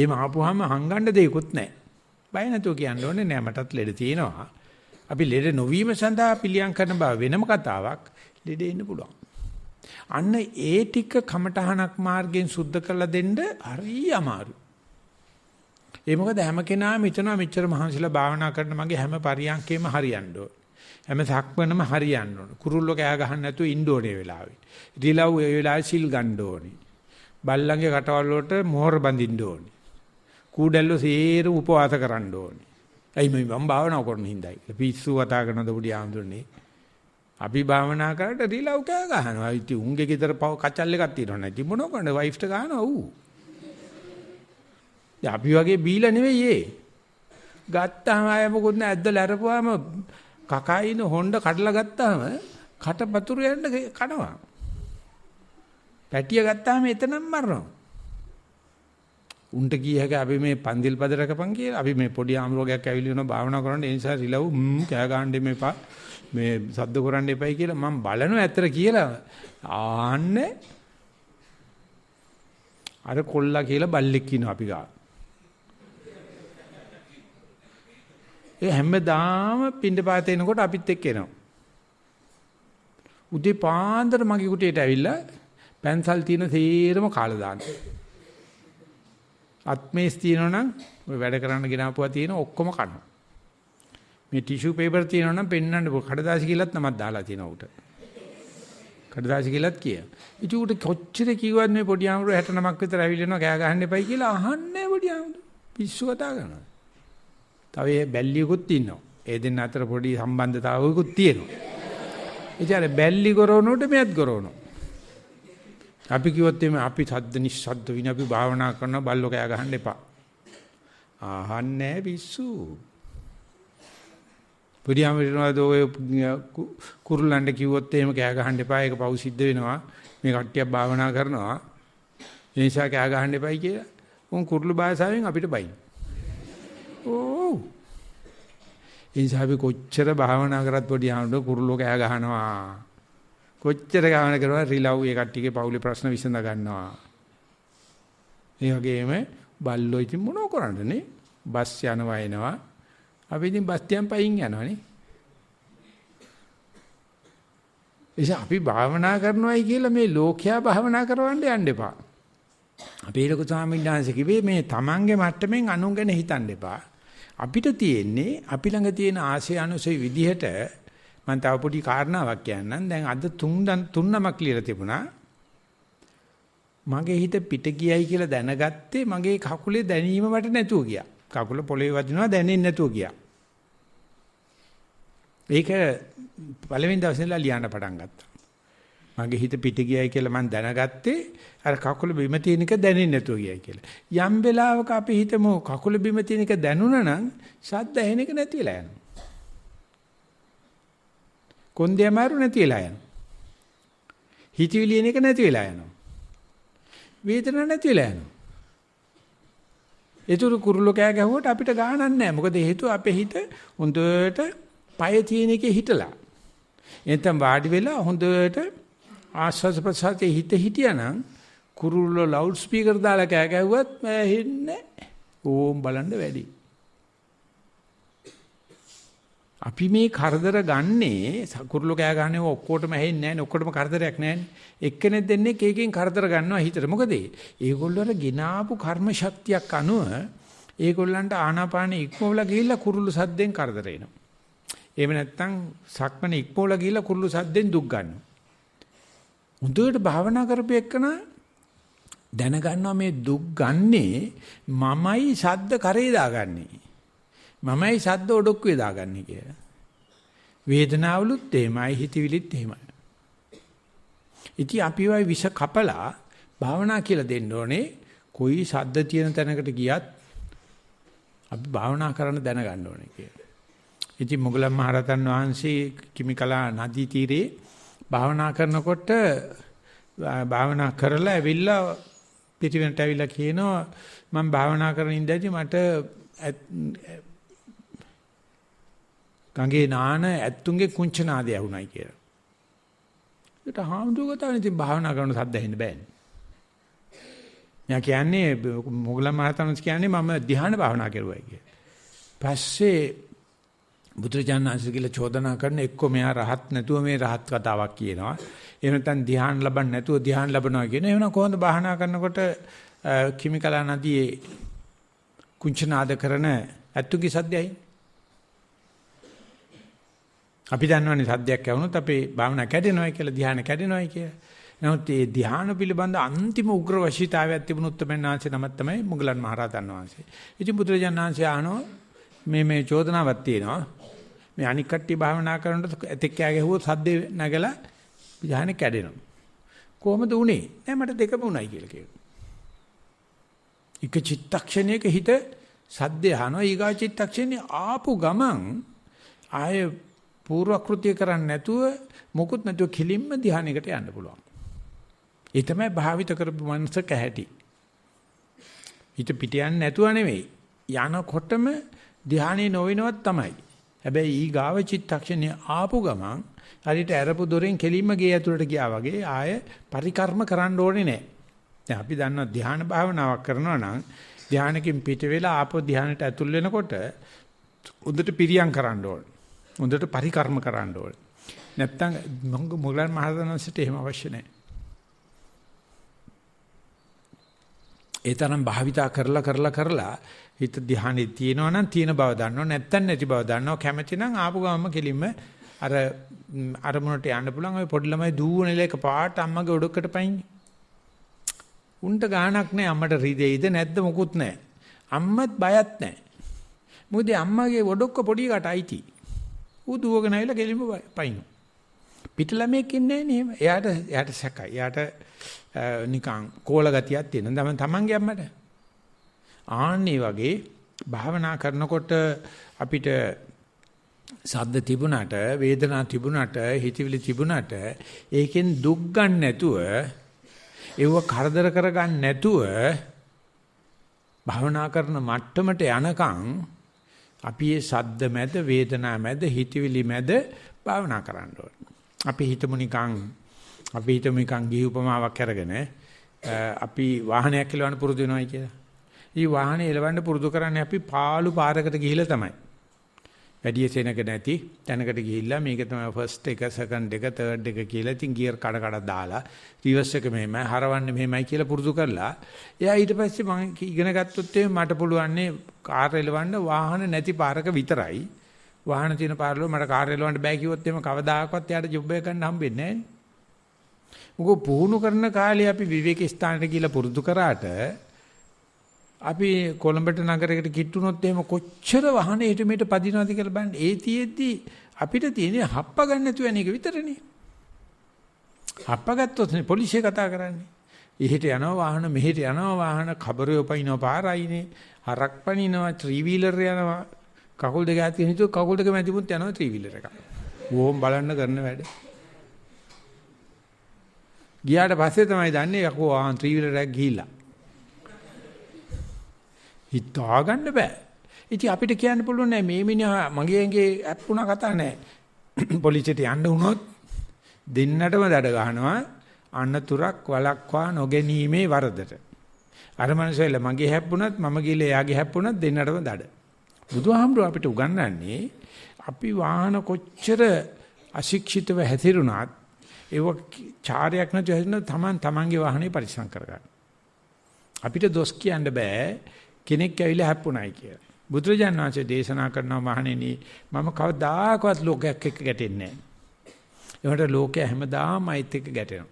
එහෙම ආපුවාම හංගන්න දෙයක්වත් නැහැ. බය නැතුව කියන්න ඕනේ නෑ මටත් ලෙඩ තියෙනවා. අපි ලෙඩ නොවීම සඳහා පිළියම් කරන බව වෙනම කතාවක්. ලෙඩ එන්න පුළුවන්. අන්න ඒ ටික කමටහනක් මාර්ගයෙන් සුද්ධ කරලා දෙන්න හරි අමාරු. ඒ මොකද හැම කෙනාම හිතනවා මෙච්චර මහන්සිලා භාවනා කරන මගේ හැම පරියන්කේම හරියන්න ඕන. හැම සක්මනම හරියන්න ඕන. කුරුල්ලෝ කෑ ගහන්න නැතුව ඉන්න ඕනේ වෙලාවේ. රිලව් ඒ වෙලාවේ සිල් ගන්න ඕනේ. බල්ලන්ගේ කටවල් වලට මෝහර බඳින්න ඕනේ. කූඩැල්ලෝ සේරම උපවාස කරන්න ඕනේ. ඇයි මේ මම භාවනා කරන හිඳයි කියලා පිස්සු කතා කරනද පොඩි ආඳුන්නේ. අපි භාවනා කරලා රිලව් කෑ ගහනවා. ඉතින් උන්ගේ ගෙදර පව කචල් එකක් තියෙනවා නැති මොනෝ කරන්නේ වයිෆ්ට ගහනවා ඌ. අපි වගේ බීලා නෙවෙයි ඒ. ගත්තාම අය මොකොත් නෑ ඇද්දලා අරපුවාම කකයින හොණ්ඩ කඩලා ගත්තාම කට පතුරු යන්න කනවා. පැටිය ගත්තාම එතනම මරනවා. උන්ට කීයක අපි මේ පන්දිල් පද රකපන් කියලා අපි මේ පොඩි ආමරෝගයක් ඇවිල්ලා වෙනවා භාවනා කරන්න ඒ නිසා රිලව් කෑ ගන්න දෙමෙපා මේ සද්ද කරන්න එපයි කියලා මම බලනවා ඇත්තට කියලා ආන්න අර කොල්ලා කියලා බල්ලෙක් ඉන්නවා අපි ගාව. ඒ හැමදාම පින්ඩපාත එනකොට අපිත් එක්ක එනවා. උදේ පාන්දර මගේ කුටියට ඇවිල්ලා පැන්සල් තියෙන තීරම කාලා දානවා. අත්මේස් තියෙනවනම් ඔය වැඩ කරන්න ගෙනාපුවා තියෙන ඔක්කොම කනවා. මේ ටිෂු পেපර් තියෙනවනම් පෙන්වන්න කඩදාසි කියලාත් නමක් දාලා තියෙනවා උට. කඩදාසි කියලාත් කිය. ඉතින් උට කොච්චර කිව්වත් මේ පොඩි ආමරෝ 69ක් විතර ඇවිල්ලා කෑ ගහන්න එපයි කියලා අහන්නේ පොඩි ආමරෝ. පිස්සු කතා කරනවා. තව බැල්ලියකුත් ඉන්නවා. ඒ දෙන්න අතර පොඩි සම්බන්ධතාවයකුත් තියෙනවා. ඉතින් අර බැල්ලි ගොරවනකොට මෙයත් ගොරවනවා. අපි කිව්වොත් එimhe අපි සද්ද නිස්සද්ද වින අපි භාවනා කරන බල්ලෝ කෑ ගහන්න එපා. අහන්නේ පිස්සු. පුරියම වෙනවාද ඔය කුරුල්ලන්ට කිව්වොත් එහෙම කෑ ගහන්න එපා ඒක පව් සිද්ධ වෙනවා. මේ කට්ටියක් භාවනා කරනවා. ඒ නිසා කෑ ගහන්න එපයි කියලා. උන් කුරුළු භාෂාවෙන් අපිට බයි. ඕ. ඒ නිසා අපි කොච්චර භාවනා කරත් පොඩි ආනඩ කුරුල්ලෝ කෑ ගහනවා. කොච්චර ගාන කරනවා රිලව් ඒ කට්ටියගේ පවුලේ ප්‍රශ්න විසඳ ගන්නවා. ඒ වගේම බල්ලෝ ඉතින් මොනව කරන්නනේ? බස් යනවා එනවා. අපි ඉතින් බස් තියන් පයින් යනවනේ. එසේ අපි භාවනා කරනවායි කියලා මේ ලෝකයා භාවනා කරවන්න යන්න එපා. අපේ ලොකු ස්වාමීන් වහන්සේ කිව්වේ මේ Tamange මට්ටමින් අනුන් ගැන හිතන්න එපා. අපිට තියෙන්නේ අපි ළඟ තියෙන ආශය අනුසය විදිහට මම තව පොඩි කාරණාවක් කියන්නම්. දැන් අද තුන් තුන්නමක් ලියලා තිබුණා. මගේ හිත පිට ගියයි කියලා දැනගත්තේ මගේ කකුලේ දැනීම වට නැතුව ගියා. කකුල පොළවේ වදිනවා දැනෙන්නේ නැතුව ගියා. ඒක පළවෙනි දවසේ ඉඳලා ලියන්න පටන් ගත්තා. මගේ හිත පිට ගියයි කියලා මම දැනගත්තේ අර කකුල බිම තියෙන එක දැනෙන්නේ නැතුව ගියයි කියලා. යම් වෙලාවක අපි හිතමු කකුල බිම තියෙන එක දැනුණා නම් ශබ්ද ඇහෙන එක නැති වෙලා යනවා. කොන්දේ අමාරු නැති වෙලා යනවා. හිතවිලි එන එක නැති වෙලා යනවා. වේදනාවක් නැති වෙලා යනවා. ඒතුරු කුරුල්ලෝ කෑ ගැහුවට අපිට ගාණක් නැහැ. මොකද හේතුව අපේ හිත හොඳට পায় තියෙන එකේ හිටලා. එතෙන් වාඩි වෙලා හොඳට ආස්වාද ප්‍රසාරයේ හිත හිටියානම් කුරුල්ලෝ ලවුඩ් ස්පීකර් දාලා කෑ ගැහුවත් මම හෙන්නේ ඕම් බලන්න වැඩි. අපි මේ කරදර ගන්නේ කුරුළු කෑ ගන්නව ඔක්කොටම ඇහෙන්නේ නැහැ ඔක්කොටම කරදරයක් නැහැනේ එක්කෙනෙක් දෙන්නේ කේකෙන් කරදර ගන්නවා හිතට මොකද ඒගොල්ලෝ අර ගినాපු කර්ම ශක්තියක් අනුව ඒගොල්ලන්ට ආනාපාන ඉක්මවලා ගිහිල්ලා කුරුළු සද්දෙන් කරදර එනවා එහෙම නැත්නම් සක්මණ ඉක්මවලා ගිහිල්ලා කුරුළු සද්දෙන් දුක් ගන්නවා හොඳට භාවනා කරපෙන්න දැනගන්නවා මේ දුක් ගන්නේ මමයි සද්ද කරේ දාගන්නේ මමයි සද්ද ඔඩොක්කුවේ දාගන්නේ කියලා. වේදනාවලුත් එහෙමයි හිතවිලිත් එහෙමයි. ඉතින් අපි වයි විස කපලා භාවනා කියලා දෙන්න ඕනේ. කොයි සද්ද තියෙන තැනකට ගියත් අපි භාවනා කරන්න දැනගන්න ඕනේ කියලා. ඉතින් මොගලන් මහරතන් වහන්සේ කිමිකලා නදී තීරේ භාවනා කරනකොට භාවනා කරලා ඇවිල්ලා පිටිවෙනට ඇවිල්ලා කියනවා මම භාවනා කරන ඉඳදී මට ගඟේ නාන ඇත්තුන්ගේ කුංචනාදය වුණයි කියලා. ඒකට හාමුදුරුවෝ කතාවනේ ඉතින් භාවනා කරන සද්ද ඇහෙන්න බෑනේ. මෙයා කියන්නේ මොග්ලන් මහරතනස් කියන්නේ මම ධ්‍යාන භාවනා කරුවයි කියලා. පස්සේ බුදුරජාණන්ස කියලා චෝදනා කරන එක්ක මෙයා රහත් නැතුව මේ රහත් කතාවක් කියනවා. එහෙම නැත්නම් ධ්‍යාන ලබන්න නැතුව ධ්‍යාන ලබනවා කියන. එහෙනම් කොහොමද භාවනා කරනකොට කිමිකලා නදියේ කුංචනාද කරන ඇත්තුගේ සද්දයයි අපි දන්නවනේ සද්දයක් ඇහුනොත් අපේ භාවනා කැඩෙනවයි කියලා ධ්‍යාන කැඩෙනවයි කියලා. නමුත් මේ ධ්‍යාන පිළිබඳ අන්තිම උග්‍ර වශීතාවයක් තිබුණොත් තමයි ආංශේ නමත් තමයි මුගලන් මහරහතන් වහන්සේ. ඉතින් බුදුරජාණන් වහන්සේ ආනෝ මේ මේ චෝදනාවක් තියෙනවා. මේ අනික් කට්ටිය භාවනා කරනකොට ඇතෙක් කෑ ගැහුවොත් සද්දේ නැගලා ධ්‍යාන කැඩෙනවා. කොහොමද උනේ? නෑ මට දෙකම උනායි කියලා කියනවා. එක චිත්තක්ෂණයක හිත සද්දේ අහනවා ඊගා චිත්තක්ෂණේ ආපු ගමන් ආයේ පූර්වක්‍ෘතිය කරන්නේ නැතුව මොකුත් නැතුව කිලින්ම ධානයකට යන්න පුළුවන්. ඒ තමයි භාවිත කරපු මනස කැහැටි. හිත පිට යන්නේ නැතුව නෙවෙයි. යනකොටම ධානයේ නොවිනවත් තමයි. හැබැයි ඊ ගාව චිත්තක්ෂණය ආපු ගමන් හරියට ඇරපු දොරෙන් කෙලින්ම ගේ ඇතුළට ගියා වගේ ආය පරිකර්ම කරන්න ඕනේ නැහැ. දැන් අපි දන්නවා ධානා භාවනාවක් කරනවා නම් ධානකින් පිට වෙලා ආපෝ ධානයට ඇතුල් වෙනකොට උදට පිරියම් කරන්න ඕනේ. හොඳට පරිකර්ම කරන්න ඕනේ. නැත්තම් මොග්ලන් මහරජාණන්සට එහෙම අවශ්‍ය නැහැ. ඒ තරම් භාවිතා කරලා කරලා කරලා හිත ධානයේ තියෙනවා නම් තියෙන බව දන්නවා නැත්තම් නැති බව දන්නවා කැමැති නම් ආපු ගමම කෙලින්ම අර අරමුණට යන්න පුළුවන් ওই පොඩි ළමයි දූවනල එක පාට අම්මගේ ඔඩොක්කට පයින්නේ. උන්ට ගාණක් නැහැ අම්මට රිදෙයිද නැද්ද මොකුත් නැහැ. අම්මත් බයත් නැහැ. මොකද අම්මගේ ඔඩොක්ක පොඩි එකට අයිති. ඌ දුවගෙන ආවිලා ගෙලිම පයින්නෝ. පිට ළමෙක් ඉන්නේ නැහැ එයාට එයාට සැකයි. එයාට නිකන් කෝල ගතියක් තියෙන. දම තමන්ගේ අම්මට. ආන්නේ වගේ භාවනා කරනකොට අපිට සද්ද තිබුණාට වේදනා තිබුණාට හිතවිලි තිබුණාට ඒකෙන් දුක් ගන්න නැතුව ඒව කරදර කරගන්න නැතුව භවනා කරන මට්ටමට යනකම් අපි මේ සද්ද මැද, වේදනා මැද, හිතවිලි මැද භාවනා කරන්න ඕනේ. අපි හිතමු නිකන් අපි හිතමු නිකන් ගිහි උපමාවක් අරගෙන අපි වාහනයක් එලවන්න පුරුදු වෙනවයි කියලා. ඊ වාහනේ එලවන්න පුරුදු කරන්නේ අපි පාළු පාරකට ගිහිලා තමයි. වැඩි සෙනක නැති තැනකට ගිහිල්ලා මේක තමයි ෆස්ට් එක සෙකන්ඩ් එක තර්ඩ් එක කියලා ඉතින් ගියර් කඩ කඩ දාලා රිවර්ස් එක මෙහෙමයි හරවන්නේ මෙහෙමයි කියලා පුරුදු කරලා එයා ඊට පස්සේ මම ඉගෙන ගත්තොත් මට පුළුවන් කාර් එලවන්න වාහන නැති පාරක විතරයි වාහන තියෙන පාරවල මට කාර් එලවන්න බෑ කිව්වොත් එහෙම කවදාකවත් එයාට ජොබ් එක ගන්න හම්බෙන්නේ නැහැ මොකෝ පුහුණු කරන කාලේ අපි විවේක ස්ථානට ගිහිල්ලා පුරුදු කරාට අපි කොළඹට නගරයකට කිට්ටුනොත් එහෙම කොච්චර වාහනේ හිට මෙට පදිනවද කියලා බලන්න. ඒ තියෙද්දි අපිට තියෙන්නේ හප්ප ගන්න නැතුව යන එක විතරනේ. හප්ප ගත්තොත්නේ පොලිසිය කතා කරන්නේ. එහෙට යනවා වාහන මෙහෙට යනවා වාහන කබරේ උපයින්ව පාරයිනේ. හරක් පනිනවා ත්‍රී වීලර් යනවා. කකුල් දෙක ඇති හිතුව කකුල් දෙක මැදිමුත් යනවා ත්‍රී වීලර් එක. ඕම් බලන්න කරන වැඩ. ගියාට පස්සේ තමයි දන්නේ යකෝ ආ ත්‍රී වීලර් එක ගිහිල්ලා. හිතා ගන්න බෑ. ඉතින් අපිට කියන්න පුළුවන් නෑ මේ මිනිහා මගේ ඇඟේ ඇප්පුණා කතා නෑ. පොලිසියට යන්න වුණොත් දෙන්නටම දඩ ගහනවා අනතුරක් වලක්වා නොගැනීමේ වරදට. අර මනුස්සයල මගේ හැප්පුණත් මම ගිහලා එයාගේ හැප්පුණත් දෙන්නටම දඩ. බුදුහාමුදුරුව අපිට උගන්වන්නේ අපි වාහන කොච්චර අශික්ෂිතව හැතිරුණත් ඒව චාරයක් නැතුව හැදෙන තමන් තමන්ගේ වාහනේ පරිස්සම් කරගන්න. අපිට දොස් කියන්න බෑ. කෙනෙක් ඇවිල්ලා හැප්පුණයි කියලා. බුදුරජාණන් වහන්සේ දේශනා කරනවා මහණෙනි මම කවදාකවත් ලෝකයක් එක්ක ගැටෙන්නේ නැහැ. ඒකට ලෝකය හැමදාම අයිත් එක්ක ගැටෙනවා.